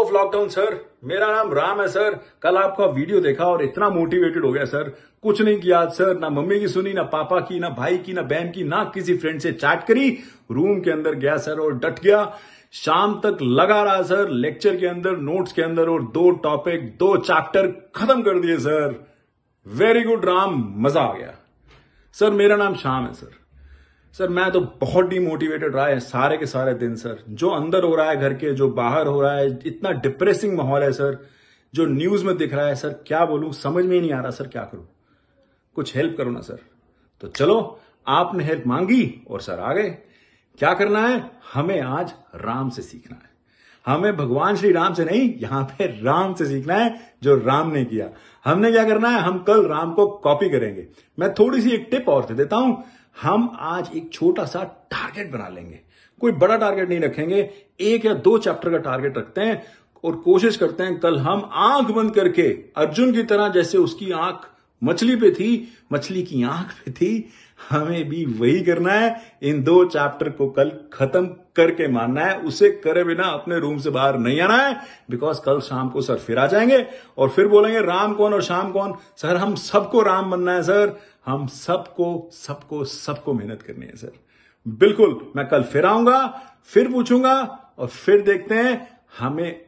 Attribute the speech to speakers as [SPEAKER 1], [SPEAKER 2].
[SPEAKER 1] of lockdown sir मेरा नाम राम है सर कल आपका वीडियो देखा और इतना मोटिवेटेड हो गया सर कुछ नहीं किया सर ना मम्मी की सुनी ना पापा की ना भाई की ना बहन की ना किसी फ्रेंड से चैट करी रूम के अंदर गया सर और डट गया शाम तक लगा रहा सर लेक्चर के अंदर नोट्स के अंदर और दो टॉपिक दो चैप्टर खत्म कर दिए सर वेरी गुड राम मजा आ गया सर मेरा नाम शाम है सर सर मैं तो बहुत डिमोटिवेटेड रहा है सारे के सारे दिन सर जो अंदर हो रहा है घर के जो बाहर हो रहा है इतना डिप्रेसिंग माहौल है सर जो न्यूज में दिख रहा है सर क्या बोलूं समझ में ही नहीं आ रहा सर क्या करूं कुछ हेल्प करो ना सर तो चलो आपने हेल्प मांगी और सर आ गए क्या करना है हमें आज राम से सीखना है हमें भगवान श्री राम से नहीं यहां पे राम से सीखना है जो राम ने किया हमने क्या करना है हम कल राम को कॉपी करेंगे मैं थोड़ी सी एक टिप और दे देता हूं हम आज एक छोटा सा टारगेट बना लेंगे कोई बड़ा टारगेट नहीं रखेंगे एक या दो चैप्टर का टारगेट रखते हैं और कोशिश करते हैं कल हम आंख बंद करके अर्जुन की तरह जैसे उसकी आंख मछली पे थी मछली की आंख पे थी हमें भी वही करना है इन दो चैप्टर को कल खत्म करके मानना है उसे करे बिना अपने रूम से बाहर नहीं आना है बिकॉज कल शाम को सर फिर आ जाएंगे और फिर बोलेंगे राम कौन और शाम कौन सर हम सबको राम बनना है सर हम सबको सबको सबको मेहनत करनी है सर बिल्कुल मैं कल फिर आऊंगा फिर पूछूंगा और फिर देखते हैं हमें